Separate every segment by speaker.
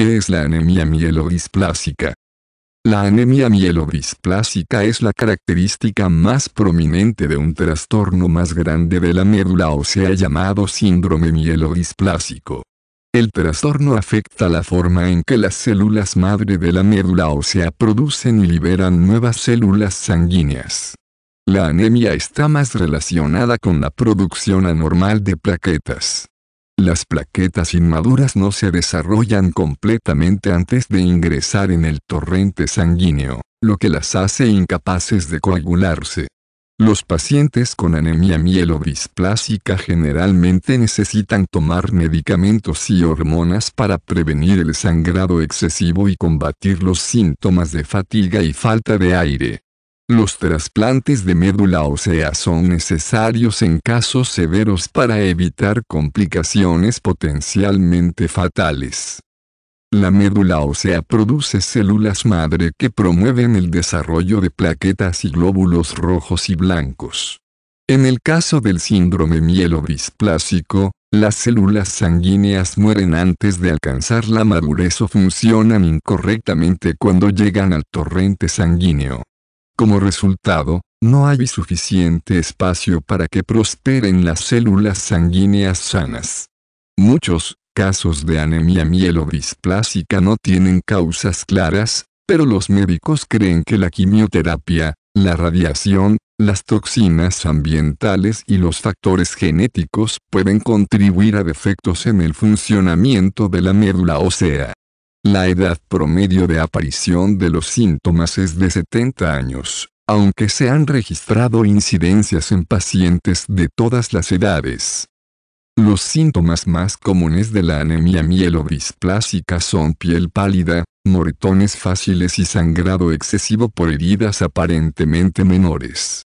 Speaker 1: ¿Qué es la anemia mielodisplásica. La anemia mielodisplásica es la característica más prominente de un trastorno más grande de la médula ósea llamado síndrome mielodisplásico. El trastorno afecta la forma en que las células madre de la médula ósea producen y liberan nuevas células sanguíneas. La anemia está más relacionada con la producción anormal de plaquetas. Las plaquetas inmaduras no se desarrollan completamente antes de ingresar en el torrente sanguíneo, lo que las hace incapaces de coagularse. Los pacientes con anemia mielodisplásica generalmente necesitan tomar medicamentos y hormonas para prevenir el sangrado excesivo y combatir los síntomas de fatiga y falta de aire. Los trasplantes de médula ósea son necesarios en casos severos para evitar complicaciones potencialmente fatales. La médula ósea produce células madre que promueven el desarrollo de plaquetas y glóbulos rojos y blancos. En el caso del síndrome mielodisplásico, las células sanguíneas mueren antes de alcanzar la madurez o funcionan incorrectamente cuando llegan al torrente sanguíneo. Como resultado, no hay suficiente espacio para que prosperen las células sanguíneas sanas. Muchos casos de anemia mielodisplásica no tienen causas claras, pero los médicos creen que la quimioterapia, la radiación, las toxinas ambientales y los factores genéticos pueden contribuir a defectos en el funcionamiento de la médula ósea. La edad promedio de aparición de los síntomas es de 70 años, aunque se han registrado incidencias en pacientes de todas las edades. Los síntomas más comunes de la anemia mielodisplásica son piel pálida, moretones fáciles y sangrado excesivo por heridas aparentemente menores.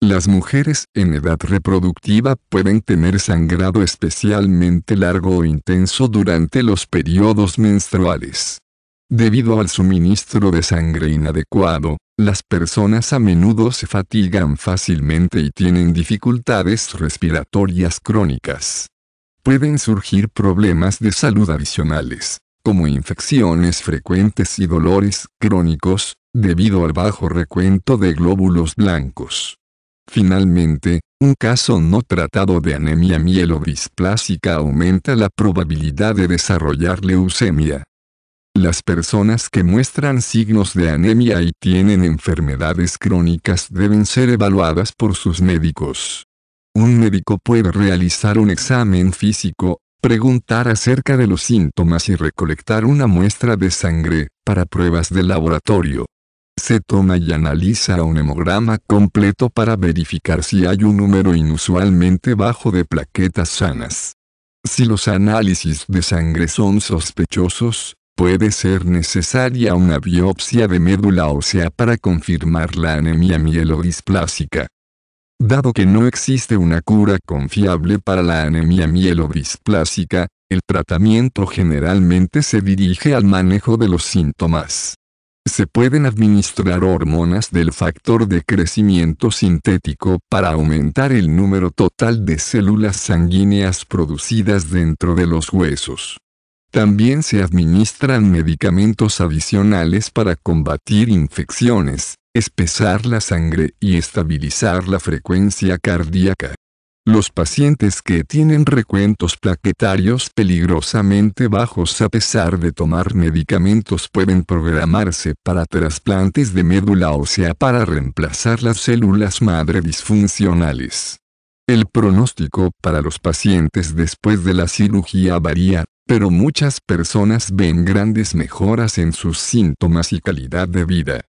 Speaker 1: Las mujeres en edad reproductiva pueden tener sangrado especialmente largo o intenso durante los periodos menstruales. Debido al suministro de sangre inadecuado, las personas a menudo se fatigan fácilmente y tienen dificultades respiratorias crónicas. Pueden surgir problemas de salud adicionales, como infecciones frecuentes y dolores crónicos, debido al bajo recuento de glóbulos blancos. Finalmente, un caso no tratado de anemia mielodisplásica aumenta la probabilidad de desarrollar leucemia. Las personas que muestran signos de anemia y tienen enfermedades crónicas deben ser evaluadas por sus médicos. Un médico puede realizar un examen físico, preguntar acerca de los síntomas y recolectar una muestra de sangre, para pruebas de laboratorio. Se toma y analiza un hemograma completo para verificar si hay un número inusualmente bajo de plaquetas sanas. Si los análisis de sangre son sospechosos, puede ser necesaria una biopsia de médula ósea para confirmar la anemia mielodisplásica. Dado que no existe una cura confiable para la anemia mielodisplásica, el tratamiento generalmente se dirige al manejo de los síntomas se pueden administrar hormonas del factor de crecimiento sintético para aumentar el número total de células sanguíneas producidas dentro de los huesos. También se administran medicamentos adicionales para combatir infecciones, espesar la sangre y estabilizar la frecuencia cardíaca. Los pacientes que tienen recuentos plaquetarios peligrosamente bajos a pesar de tomar medicamentos pueden programarse para trasplantes de médula ósea para reemplazar las células madre disfuncionales. El pronóstico para los pacientes después de la cirugía varía, pero muchas personas ven grandes mejoras en sus síntomas y calidad de vida.